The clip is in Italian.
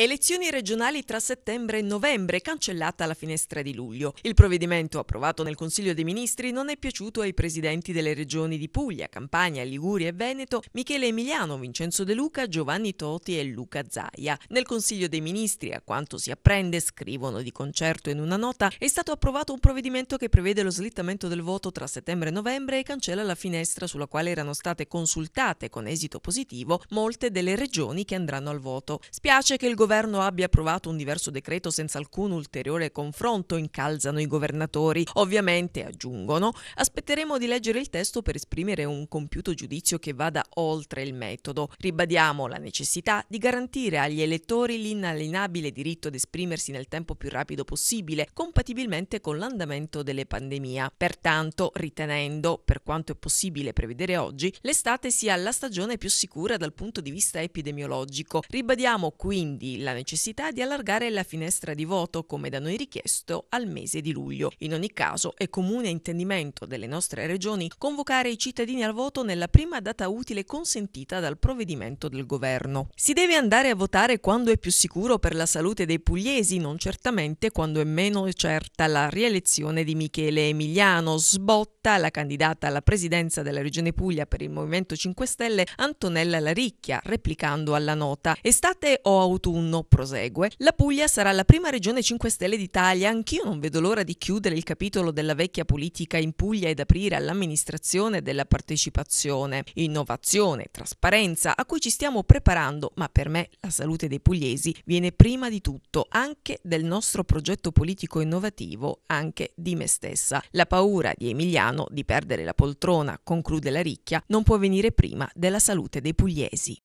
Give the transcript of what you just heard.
Elezioni regionali tra settembre e novembre, cancellata la finestra di luglio. Il provvedimento approvato nel Consiglio dei Ministri non è piaciuto ai presidenti delle regioni di Puglia, Campania, Liguria e Veneto, Michele Emiliano, Vincenzo De Luca, Giovanni Toti e Luca Zaia. Nel Consiglio dei Ministri, a quanto si apprende, scrivono di concerto in una nota, è stato approvato un provvedimento che prevede lo slittamento del voto tra settembre e novembre e cancella la finestra sulla quale erano state consultate, con esito positivo, molte delle regioni che andranno al voto. Spiace che il governo governo abbia approvato un diverso decreto senza alcun ulteriore confronto, incalzano i governatori. Ovviamente, aggiungono, aspetteremo di leggere il testo per esprimere un compiuto giudizio che vada oltre il metodo. Ribadiamo la necessità di garantire agli elettori l'inalienabile diritto ad esprimersi nel tempo più rapido possibile, compatibilmente con l'andamento delle pandemie. Pertanto, ritenendo, per quanto è possibile prevedere oggi, l'estate sia la stagione più sicura dal punto di vista epidemiologico. Ribadiamo quindi la necessità di allargare la finestra di voto come da noi richiesto al mese di luglio. In ogni caso è comune intendimento delle nostre regioni convocare i cittadini al voto nella prima data utile consentita dal provvedimento del governo. Si deve andare a votare quando è più sicuro per la salute dei pugliesi, non certamente quando è meno certa la rielezione di Michele Emiliano, sbotta la candidata alla presidenza della Regione Puglia per il Movimento 5 Stelle Antonella Laricchia, replicando alla nota estate o autunno autunno, prosegue, la Puglia sarà la prima regione 5 Stelle d'Italia. Anch'io non vedo l'ora di chiudere il capitolo della vecchia politica in Puglia ed aprire all'amministrazione della partecipazione, innovazione, trasparenza, a cui ci stiamo preparando, ma per me la salute dei pugliesi viene prima di tutto, anche del nostro progetto politico innovativo, anche di me stessa. La paura di Emiliano di perdere la poltrona, conclude la ricchia, non può venire prima della salute dei pugliesi.